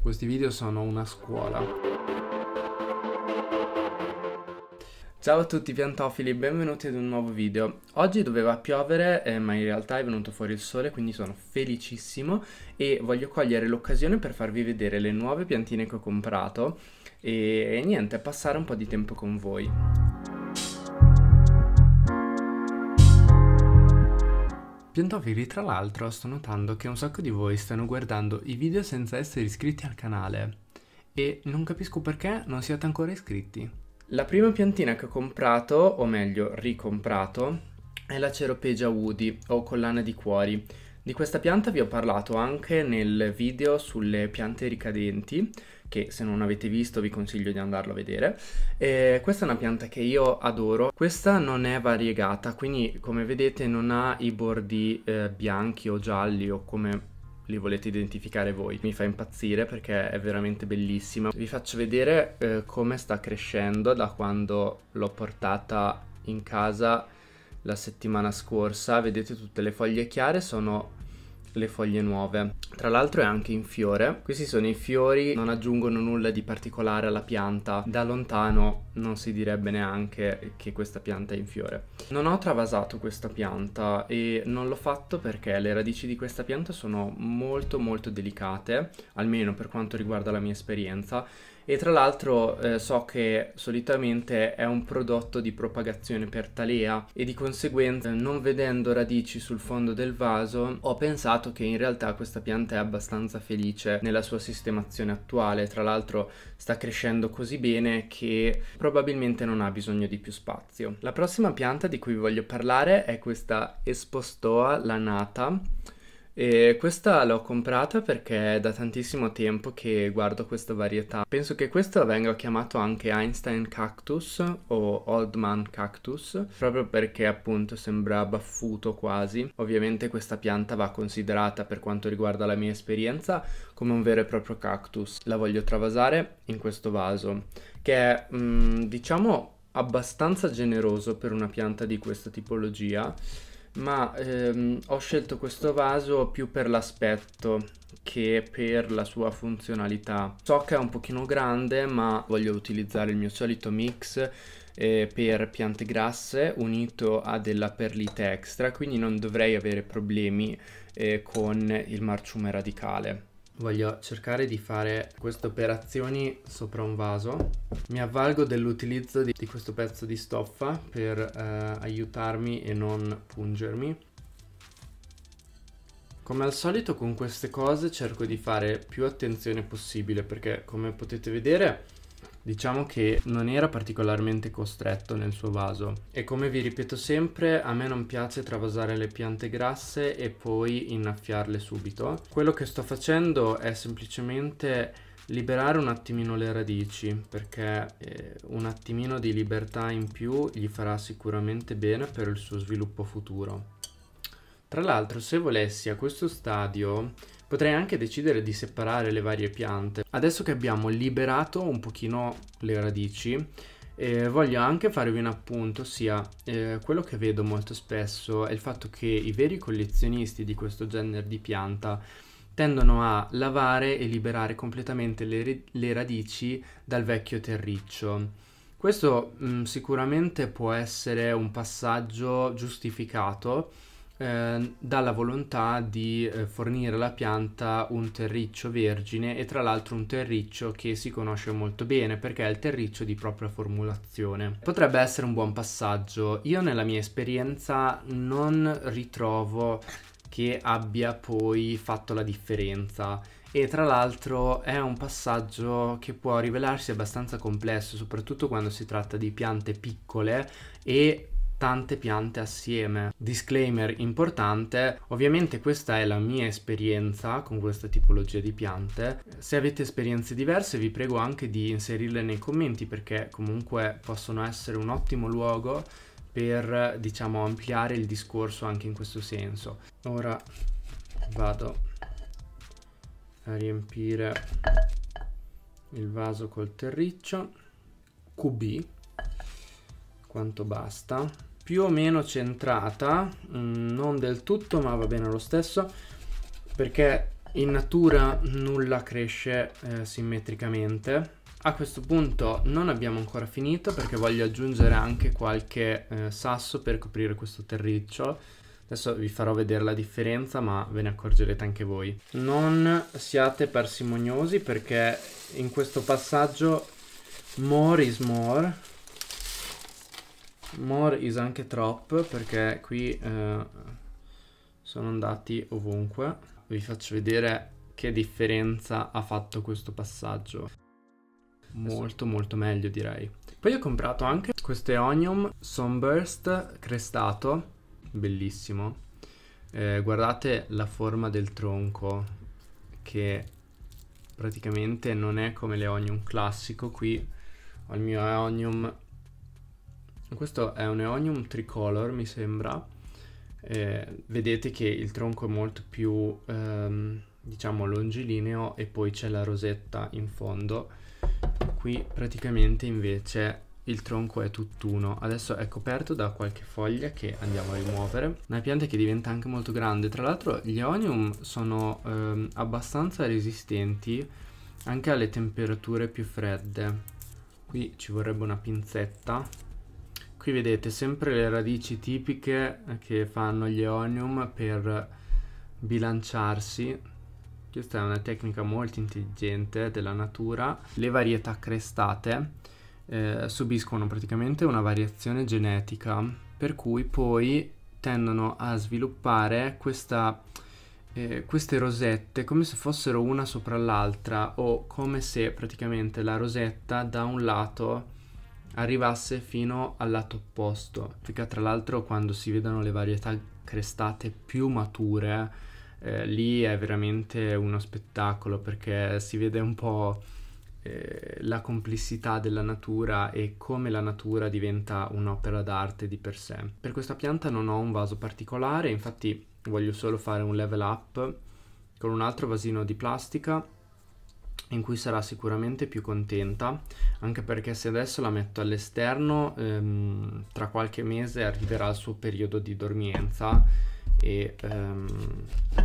Questi video sono una scuola. Ciao a tutti piantofili, benvenuti ad un nuovo video. Oggi doveva piovere, eh, ma in realtà è venuto fuori il sole, quindi sono felicissimo e voglio cogliere l'occasione per farvi vedere le nuove piantine che ho comprato e, e niente, passare un po' di tempo con voi. Gentofili, tra l'altro, sto notando che un sacco di voi stanno guardando i video senza essere iscritti al canale e non capisco perché non siate ancora iscritti. La prima piantina che ho comprato, o meglio ricomprato, è la ceropegia Woody o collana di cuori. Di questa pianta vi ho parlato anche nel video sulle piante ricadenti, che se non avete visto vi consiglio di andarlo a vedere. E questa è una pianta che io adoro, questa non è variegata, quindi come vedete non ha i bordi eh, bianchi o gialli o come li volete identificare voi. Mi fa impazzire perché è veramente bellissima. Vi faccio vedere eh, come sta crescendo da quando l'ho portata in casa la settimana scorsa, vedete tutte le foglie chiare sono le foglie nuove. Tra l'altro è anche in fiore. Questi sono i fiori, non aggiungono nulla di particolare alla pianta. Da lontano non si direbbe neanche che questa pianta è in fiore. Non ho travasato questa pianta e non l'ho fatto perché le radici di questa pianta sono molto molto delicate, almeno per quanto riguarda la mia esperienza, e tra l'altro eh, so che solitamente è un prodotto di propagazione per talea e di conseguenza eh, non vedendo radici sul fondo del vaso ho pensato che in realtà questa pianta è abbastanza felice nella sua sistemazione attuale, tra l'altro sta crescendo così bene che probabilmente non ha bisogno di più spazio. La prossima pianta di cui vi voglio parlare è questa Espostoa lanata e questa l'ho comprata perché è da tantissimo tempo che guardo questa varietà. Penso che questo venga chiamato anche Einstein Cactus o Old Man Cactus, proprio perché appunto sembra baffuto quasi. Ovviamente questa pianta va considerata, per quanto riguarda la mia esperienza, come un vero e proprio cactus. La voglio travasare in questo vaso, che è, mh, mm, diciamo, abbastanza generoso per una pianta di questa tipologia ma ehm, ho scelto questo vaso più per l'aspetto che per la sua funzionalità. So che è un pochino grande, ma voglio utilizzare il mio solito mix eh, per piante grasse unito a della perlite extra, quindi non dovrei avere problemi eh, con il marciume radicale. Voglio cercare di fare queste operazioni sopra un vaso. Mi avvalgo dell'utilizzo di, di, questo pezzo di stoffa per eh, aiutarmi e non pungermi. Come al solito con queste cose cerco di fare più attenzione possibile perché come potete vedere Diciamo che non era particolarmente costretto nel suo vaso e come vi ripeto sempre a me non piace travasare le piante grasse e poi innaffiarle subito. Quello che sto facendo è semplicemente liberare un attimino le radici perché eh, un attimino di libertà in più gli farà sicuramente bene per il suo sviluppo futuro. Tra l'altro se volessi a questo stadio Potrei anche decidere di separare le varie piante. Adesso che abbiamo liberato un pochino le radici, eh, voglio anche farvi un appunto, ossia eh, quello che vedo molto spesso è il fatto che i veri collezionisti di questo genere di pianta tendono a lavare e liberare completamente le, le radici dal vecchio terriccio. Questo mh, mm, sicuramente può essere un passaggio giustificato, Ehm, dalla volontà di eh, fornire alla pianta un terriccio vergine e tra l'altro un terriccio che si conosce molto bene perché è il terriccio di propria formulazione. Potrebbe essere un buon passaggio. Io nella mia esperienza non ritrovo che abbia poi fatto la differenza e tra l'altro è un passaggio che può rivelarsi abbastanza complesso soprattutto quando si tratta di piante piccole e tante piante assieme. Disclaimer importante, ovviamente questa è la mia esperienza con questa tipologia di piante. Se avete esperienze diverse vi prego anche di inserirle nei commenti perché comunque possono essere un ottimo luogo per diciamo ampliare il discorso anche in questo senso. Ora vado a riempire il vaso col terriccio QB quanto basta più o meno centrata, mh, mm, non del tutto ma va bene lo stesso, perché in natura nulla cresce eh, simmetricamente. A questo punto non abbiamo ancora finito perché voglio aggiungere anche qualche eh, sasso per coprire questo terriccio. Adesso vi farò vedere la differenza ma ve ne accorgerete anche voi. Non siate parsimoniosi perché in questo passaggio more is more More is anche trop perché qui eh, sono andati ovunque. Vi faccio vedere che differenza ha fatto questo passaggio. Molto molto meglio direi. Poi ho comprato anche queste Onion Sunburst crestato, bellissimo. Eh, guardate la forma del tronco che praticamente non è come le Onion classico. Qui ho il mio Onion questo è un Eonium tricolor, mi sembra. Eh, vedete che il tronco è molto più, ehm, diciamo, longilineo e poi c'è la rosetta in fondo. Qui praticamente invece il tronco è tutt'uno. Adesso è coperto da qualche foglia che andiamo a rimuovere. Una pianta che diventa anche molto grande. Tra l'altro gli Eonium sono ehm, abbastanza resistenti anche alle temperature più fredde. Qui ci vorrebbe una pinzetta Qui vedete sempre le radici tipiche che fanno gli Onium per bilanciarsi. Questa è una tecnica molto intelligente della natura. Le varietà crestate eh, subiscono praticamente una variazione genetica, per cui poi tendono a sviluppare questa, eh, queste rosette come se fossero una sopra l'altra o come se praticamente la rosetta da un lato arrivasse fino al lato opposto. Perché tra l'altro quando si vedono le varietà crestate più mature, eh, lì è veramente uno spettacolo perché si vede un po' eh, la complessità della natura e come la natura diventa un'opera d'arte di per sé. Per questa pianta non ho un vaso particolare, infatti voglio solo fare un level up con un altro vasino di plastica in cui sarà sicuramente più contenta, anche perché se adesso la metto all'esterno, ehm, tra qualche mese arriverà il suo periodo di dormienza e ehm,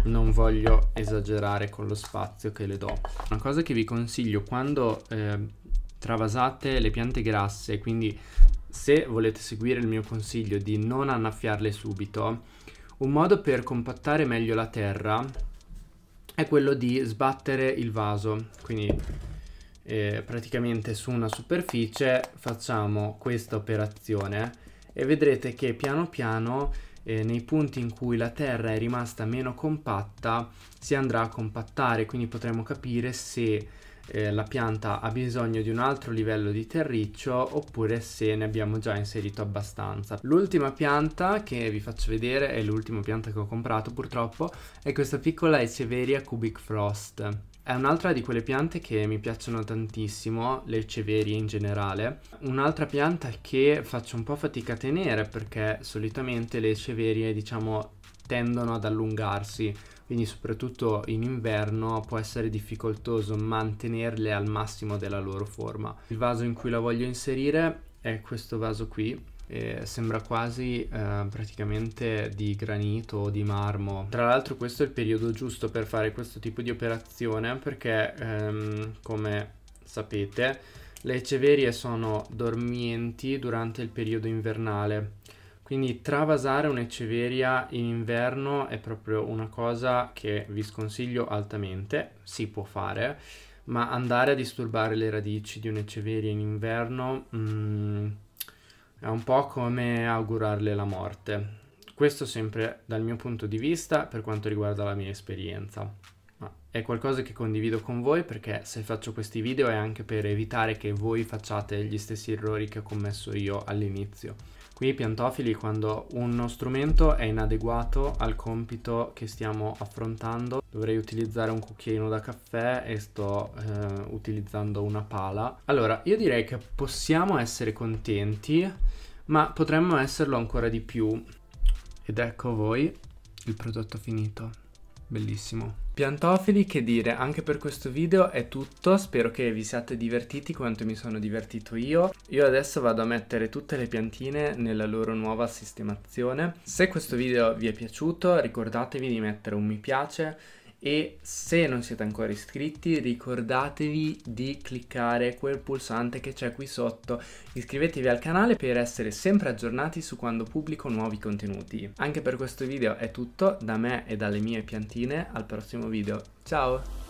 non voglio esagerare con lo spazio che le do. Una cosa che vi consiglio quando eh, travasate le piante grasse, quindi se volete seguire il mio consiglio di non annaffiarle subito, un modo per compattare meglio la terra è quello di sbattere il vaso, quindi eh, praticamente su una superficie facciamo questa operazione e vedrete che piano piano eh, nei punti in cui la terra è rimasta meno compatta si andrà a compattare, quindi potremo capire se eh, la pianta ha bisogno di un altro livello di terriccio oppure se ne abbiamo già inserito abbastanza. L'ultima pianta che vi faccio vedere è l'ultima pianta che ho comprato purtroppo è questa piccola Eceveria Cubic Frost. È un'altra di quelle piante che mi piacciono tantissimo, le ceverie in generale. Un'altra pianta che faccio un po' fatica a tenere perché solitamente le ceverie, diciamo, tendono ad allungarsi, quindi soprattutto in inverno può essere difficoltoso mantenerle al massimo della loro forma. Il vaso in cui la voglio inserire è questo vaso qui. Eh, sembra quasi eh, praticamente di granito o di marmo. Tra l'altro questo è il periodo giusto per fare questo tipo di operazione perché ehm, come sapete le ceverie sono dormienti durante il periodo invernale quindi travasare un'ecceveria in inverno è proprio una cosa che vi sconsiglio altamente, si può fare, ma andare a disturbare le radici di un'ecceveria in inverno mm, è un po' come augurarle la morte. Questo sempre dal mio punto di vista per quanto riguarda la mia esperienza. Ma è qualcosa che condivido con voi perché se faccio questi video è anche per evitare che voi facciate gli stessi errori che ho commesso io all'inizio. Qui piantofili quando uno strumento è inadeguato al compito che stiamo affrontando. Dovrei utilizzare un cucchiaino da caffè e sto eh, utilizzando una pala. Allora, io direi che possiamo essere contenti, ma potremmo esserlo ancora di più. Ed ecco voi il prodotto finito. Bellissimo. Piantofili che dire, anche per questo video è tutto, spero che vi siate divertiti quanto mi sono divertito io. Io adesso vado a mettere tutte le piantine nella loro nuova sistemazione. Se questo video vi è piaciuto ricordatevi di mettere un mi piace e se non siete ancora iscritti ricordatevi di cliccare quel pulsante che c'è qui sotto. Iscrivetevi al canale per essere sempre aggiornati su quando pubblico nuovi contenuti. Anche per questo video è tutto, da me e dalle mie piantine, al prossimo video, ciao!